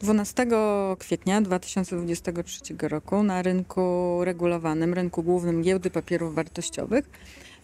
12 kwietnia 2023 roku na rynku regulowanym, rynku głównym giełdy papierów wartościowych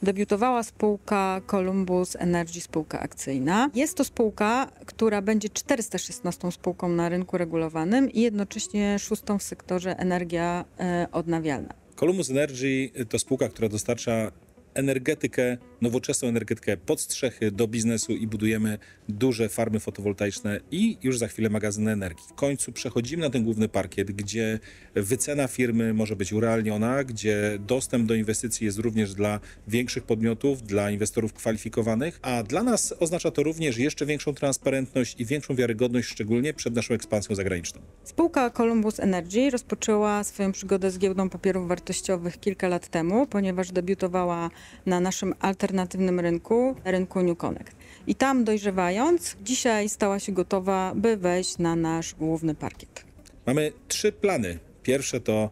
debiutowała spółka Columbus Energy, spółka akcyjna. Jest to spółka, która będzie 416 spółką na rynku regulowanym i jednocześnie szóstą w sektorze energia e, odnawialna. Columbus Energy to spółka, która dostarcza energetykę, nowoczesną energetykę pod strzechy do biznesu i budujemy duże farmy fotowoltaiczne i już za chwilę magazyny energii. W końcu przechodzimy na ten główny parkiet, gdzie wycena firmy może być urealniona, gdzie dostęp do inwestycji jest również dla większych podmiotów, dla inwestorów kwalifikowanych, a dla nas oznacza to również jeszcze większą transparentność i większą wiarygodność, szczególnie przed naszą ekspansją zagraniczną. Spółka Columbus Energy rozpoczęła swoją przygodę z giełdą papierów wartościowych kilka lat temu, ponieważ debiutowała na naszym alternatywnym rynku, rynku New Connect. I tam dojrzewając, dzisiaj stała się gotowa, by wejść na nasz główny parkiet. Mamy trzy plany. Pierwsze to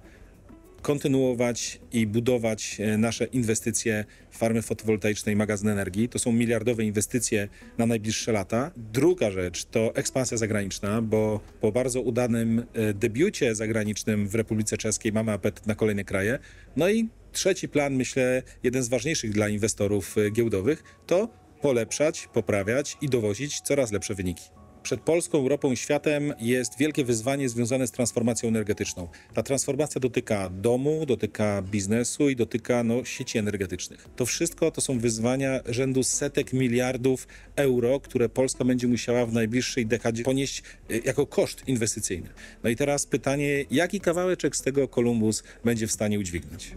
kontynuować i budować e, nasze inwestycje w farmy fotowoltaiczne i magazyn energii. To są miliardowe inwestycje na najbliższe lata. Druga rzecz to ekspansja zagraniczna, bo po bardzo udanym e, debiucie zagranicznym w Republice Czeskiej mamy apetyt na kolejne kraje. No i trzeci plan, myślę, jeden z ważniejszych dla inwestorów e, giełdowych, to polepszać, poprawiać i dowozić coraz lepsze wyniki przed Polską, Europą i światem jest wielkie wyzwanie związane z transformacją energetyczną. Ta transformacja dotyka domu, dotyka biznesu i dotyka no, sieci energetycznych. To wszystko to są wyzwania rzędu setek miliardów euro, które Polska będzie musiała w najbliższej dekadzie ponieść y, jako koszt inwestycyjny. No i teraz pytanie, jaki kawałeczek z tego Kolumbus będzie w stanie udźwignąć?